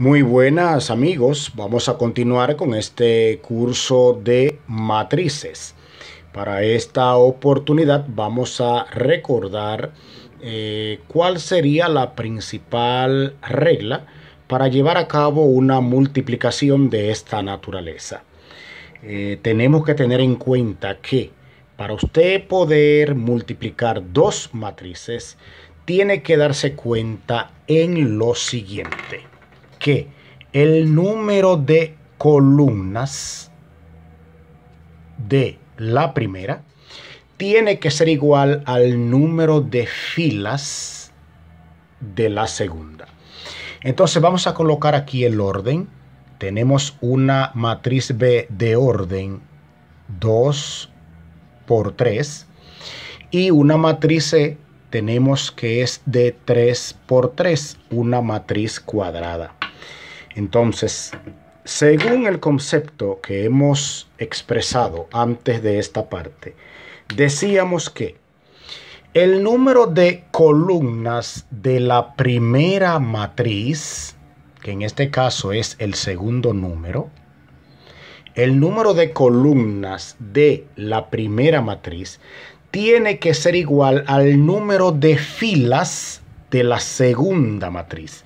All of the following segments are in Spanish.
Muy buenas amigos, vamos a continuar con este curso de matrices. Para esta oportunidad vamos a recordar eh, cuál sería la principal regla para llevar a cabo una multiplicación de esta naturaleza. Eh, tenemos que tener en cuenta que para usted poder multiplicar dos matrices, tiene que darse cuenta en lo siguiente que el número de columnas de la primera tiene que ser igual al número de filas de la segunda. Entonces vamos a colocar aquí el orden. Tenemos una matriz B de orden 2 por 3 y una matriz C tenemos que es de 3 por 3, una matriz cuadrada. Entonces, según el concepto que hemos expresado antes de esta parte, decíamos que el número de columnas de la primera matriz, que en este caso es el segundo número, el número de columnas de la primera matriz tiene que ser igual al número de filas de la segunda matriz.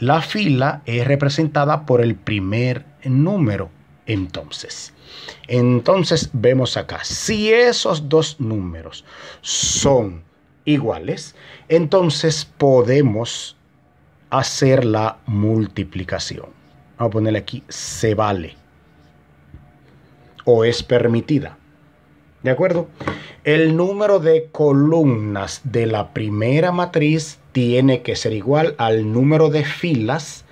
La fila es representada por el primer número. Entonces, entonces vemos acá, si esos dos números son iguales, entonces podemos hacer la multiplicación. Vamos a ponerle aquí, se vale o es permitida. ¿De acuerdo? El número de columnas de la primera matriz tiene que ser igual al número de filas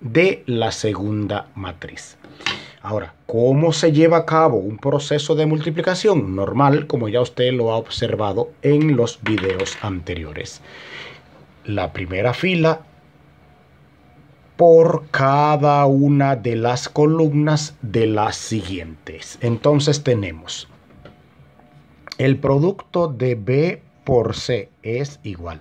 de la segunda matriz. Ahora, ¿cómo se lleva a cabo un proceso de multiplicación? Normal, como ya usted lo ha observado en los videos anteriores. La primera fila por cada una de las columnas de las siguientes. Entonces tenemos el producto de B por C es igual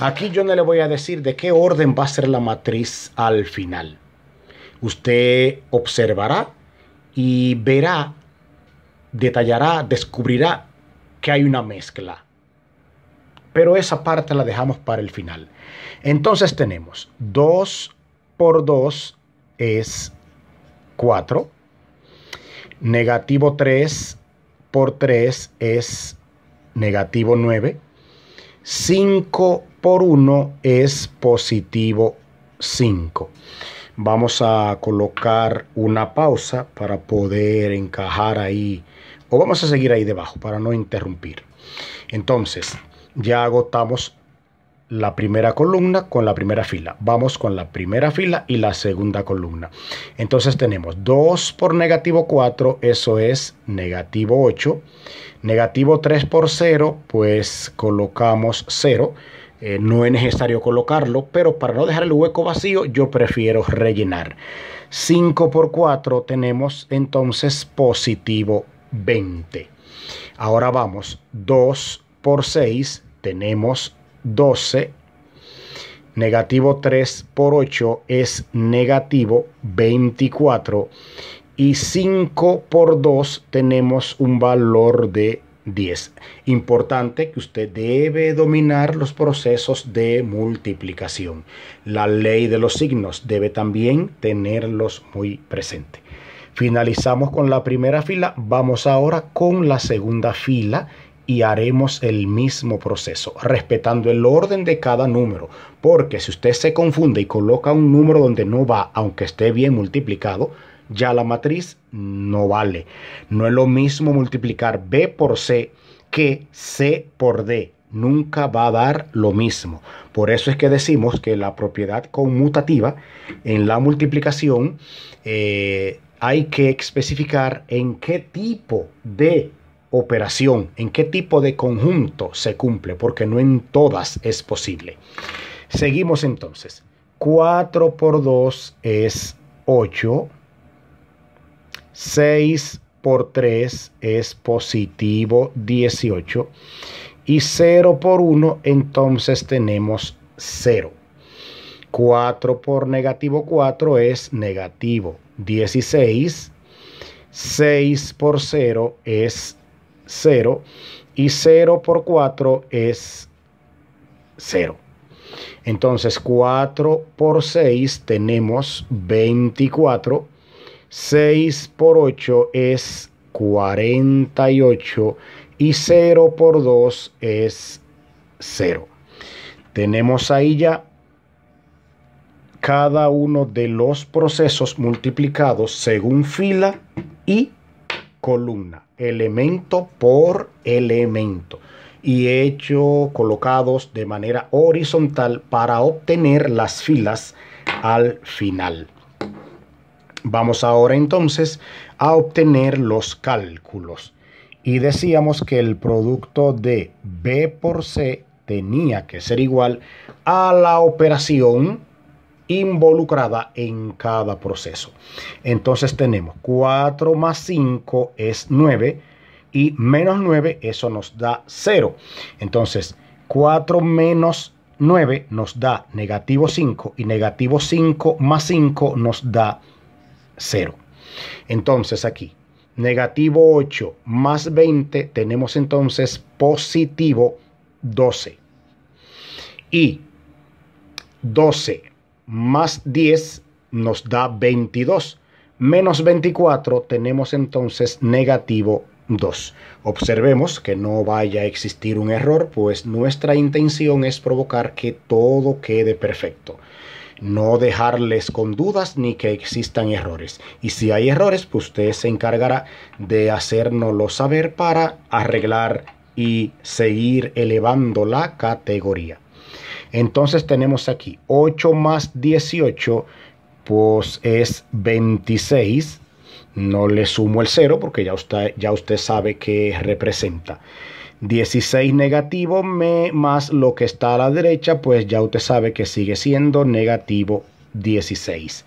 Aquí yo no le voy a decir de qué orden va a ser la matriz al final. Usted observará y verá, detallará, descubrirá que hay una mezcla. Pero esa parte la dejamos para el final. Entonces tenemos 2 por 2 es 4. Negativo 3 por 3 es negativo 9 5 por 1 es positivo 5. Vamos a colocar una pausa para poder encajar ahí. O vamos a seguir ahí debajo para no interrumpir. Entonces, ya agotamos la primera columna con la primera fila. Vamos con la primera fila y la segunda columna. Entonces tenemos 2 por negativo 4, eso es negativo 8. Negativo 3 por 0, pues colocamos 0. Eh, no es necesario colocarlo, pero para no dejar el hueco vacío yo prefiero rellenar. 5 por 4 tenemos entonces positivo 20. Ahora vamos, 2 por 6 tenemos 12. Negativo 3 por 8 es negativo 24. Y 5 por 2 tenemos un valor de 10. Importante que usted debe dominar los procesos de multiplicación. La ley de los signos debe también tenerlos muy presente. Finalizamos con la primera fila. Vamos ahora con la segunda fila y haremos el mismo proceso, respetando el orden de cada número, porque si usted se confunde y coloca un número donde no va, aunque esté bien multiplicado, ya la matriz no vale. No es lo mismo multiplicar B por C que C por D. Nunca va a dar lo mismo. Por eso es que decimos que la propiedad conmutativa en la multiplicación eh, hay que especificar en qué tipo de operación, en qué tipo de conjunto se cumple, porque no en todas es posible. Seguimos entonces. 4 por 2 es 8. 6 por 3 es positivo 18. Y 0 por 1, entonces tenemos 0. 4 por negativo 4 es negativo 16. 6 por 0 es 0 y 0 por 4 es 0. Entonces 4 por 6 tenemos 24, 6 por 8 es 48 y 0 por 2 es 0. Tenemos ahí ya cada uno de los procesos multiplicados según fila y columna elemento por elemento y hecho colocados de manera horizontal para obtener las filas al final. Vamos ahora entonces a obtener los cálculos. Y decíamos que el producto de B por C tenía que ser igual a la operación involucrada en cada proceso. Entonces tenemos 4 más 5 es 9 y menos 9 eso nos da 0. Entonces 4 menos 9 nos da negativo 5 y negativo 5 más 5 nos da 0. Entonces aquí negativo 8 más 20 tenemos entonces positivo 12. Y 12 más 10 nos da 22. Menos 24 tenemos entonces negativo 2. Observemos que no vaya a existir un error, pues nuestra intención es provocar que todo quede perfecto. No dejarles con dudas ni que existan errores. Y si hay errores, pues usted se encargará de hacérnoslo saber para arreglar y seguir elevando la categoría. Entonces tenemos aquí 8 más 18, pues es 26. No le sumo el 0 porque ya usted, ya usted sabe que representa. 16 negativo me, más lo que está a la derecha, pues ya usted sabe que sigue siendo negativo 16.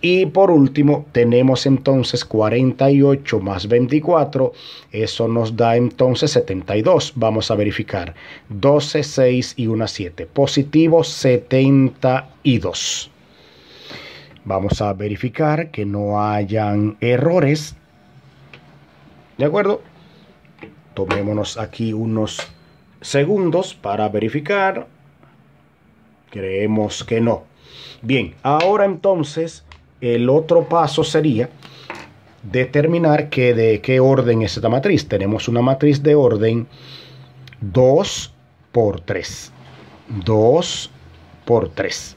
Y por último, tenemos entonces 48 más 24, eso nos da entonces 72. Vamos a verificar. 12, 6 y una 7. Positivo 72. Vamos a verificar que no hayan errores. ¿De acuerdo? Tomémonos aquí unos segundos para verificar. Creemos que no. Bien, ahora entonces el otro paso sería determinar que de qué orden es esta matriz. Tenemos una matriz de orden 2 por 3. 2 por 3.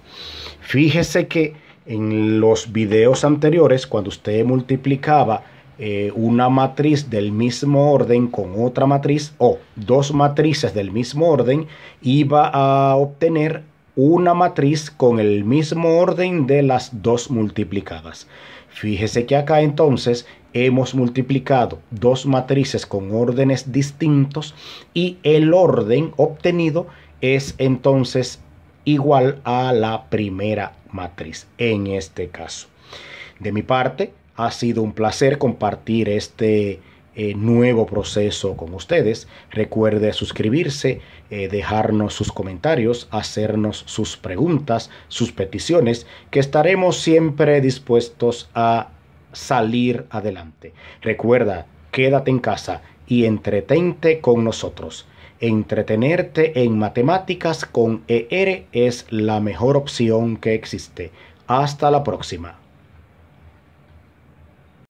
Fíjese que en los videos anteriores, cuando usted multiplicaba eh, una matriz del mismo orden con otra matriz o dos matrices del mismo orden, iba a obtener una matriz con el mismo orden de las dos multiplicadas. Fíjese que acá entonces hemos multiplicado dos matrices con órdenes distintos y el orden obtenido es entonces igual a la primera matriz en este caso. De mi parte, ha sido un placer compartir este eh, nuevo proceso con ustedes. Recuerde suscribirse, eh, dejarnos sus comentarios, hacernos sus preguntas, sus peticiones, que estaremos siempre dispuestos a salir adelante. Recuerda, quédate en casa y entretente con nosotros. Entretenerte en matemáticas con ER es la mejor opción que existe. Hasta la próxima.